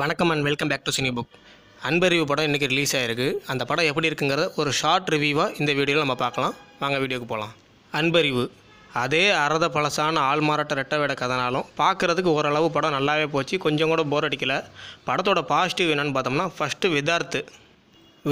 வணக்கம் and welcome back to cine book Anbarivu படம் இன்றைக்கி ரிலீஸ் ஆகிருக்கு அந்த படம் எப்படி இருக்குங்கிறத ஒரு ஷார்ட் ரிவ்யூவாக இந்த வீடியோவில் நம்ம பார்க்கலாம் வாங்க வீடியோக்கு போகலாம் அன்பறிவு அதே அறத பழசான ஆள் மாறாட்ட ரெட்ட வேட கதனாலும் பார்க்குறதுக்கு ஓரளவு படம் நல்லாவே போச்சு கொஞ்சம் கூட போர் அடிக்கலை படத்தோட பாசிட்டிவ் என்னென்னு பார்த்தோம்னா ஃபஸ்ட்டு விதார்த்து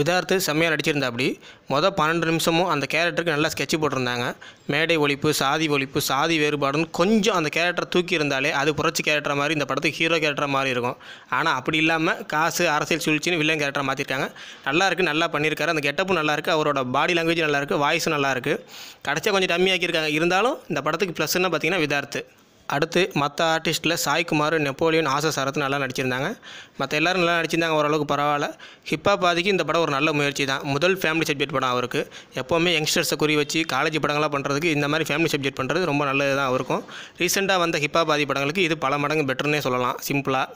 விதார்த்து செம்மையாக நடிச்சிருந்தாப்படி மொதல் பன்னெண்டு நிமிஷமும் அந்த கேரக்டருக்கு நல்லா ஸ்கெட்ச் போட்டிருந்தாங்க மேடை ஒழிப்பு சாதி ஒழிப்பு சாதி வேறுபாடுன்னு கொஞ்சம் அந்த கேரக்டரை தூக்கி இருந்தாலே அது புரட்சி கேரக்டர் மாதிரி இந்த படத்துக்கு ஹீரோ கேரக்டர் மாதிரி இருக்கும் ஆனால் அப்படி இல்லாமல் காசு அரசியல் சூழ்ச்சின்னு வில்லன் கேரக்டரை மாற்றிருக்காங்க நல்லா இருக்குது நல்லா பண்ணியிருக்காரு அந்த கெட்டப்பும் நல்லா இருக்குது அவரோட பாடி லாங்குவேஜ் நல்லா வாய்ஸும் நல்லா இருக்குது கடைசியாக கொஞ்சம் டம்மியாக்கியிருக்காங்க இருந்தாலும் இந்த படத்துக்கு ப்ளஸ்ன்னு பார்த்தீங்கன்னா விதார்த்து அடுத்து மற்ற ஆர்டிஸ்ட்டில் சாய்குமார் நெப்போலியன் ஆசை சரத்து நல்லா நடிச்சிருந்தாங்க மற்ற எல்லோரும் நல்லா நடிச்சிருந்தாங்க ஓரளவுக்கு பரவாயில்ல ஹிப்பாப் பாதிக்கு இந்த படம் ஒரு நல்ல முயற்சி தான் முதல் ஃபேமிலி சப்ஜெக்ட் படம் அவருக்கு எப்போவுமே யங்ஸ்டர்ஸை குறி வச்சு காலேஜ் படங்களாக பண்ணுறதுக்கு இந்த மாதிரி ஃபேமிலி சப்ஜெக்ட் பண்ணுறது ரொம்ப நல்லது தான் அவருக்கும் ரீசெண்டாக வந்த ஹிப்ஹாப் பாதி படங்களுக்கு இது பல மடங்கு பெட்டர்னே சொல்லலாம் சிம்பிளாக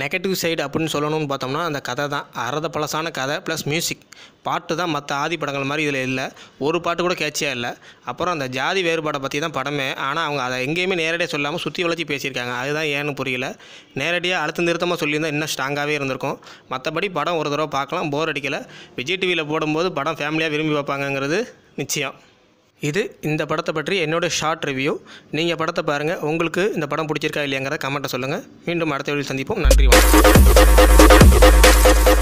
நெகட்டிவ் சைடு அப்படின்னு சொல்லணும்னு பார்த்தோம்னா அந்த கதை தான் அறத பழசான கதை ப்ளஸ் மியூசிக் பாட்டு தான் மற்ற ஆதி படங்கள் மாதிரி இதில் இல்லை ஒரு பாட்டு கூட கேட்சியாக இல்லை அப்புறம் அந்த ஜாதி வேறுபாடை பற்றி தான் படமே ஆனால் அவங்க அதை எங்கேயுமே நேரடியாக சொல்லாமல் சுற்றி வளர்த்தி பேசியிருக்காங்க அதுதான் ஏன்னு புரியல நேரடியாக அழுத்த நிறுத்தமாக சொல்லியிருந்தால் இன்னும் ஸ்ட்ராங்காகவே இருந்திருக்கும் மற்றபடி படம் ஒரு தடவை பார்க்கலாம் போர் அடிக்கலை விஜய் டிவியில் போடும்போது படம் ஃபேமிலியாக விரும்பி பார்ப்பாங்கங்கிறது நிச்சயம் இது இந்த படத்தை பற்றி என்னோடய ஷார்ட் ரிவ்யூ நீங்கள் படத்தை பாருங்கள் உங்களுக்கு இந்த படம் பிடிச்சிருக்கா இல்லையாங்கிறத கமெண்ட்டை சொல்லுங்கள் மீண்டும் அடுத்த வீடியோ சந்திப்போம் நன்றி வணக்கம்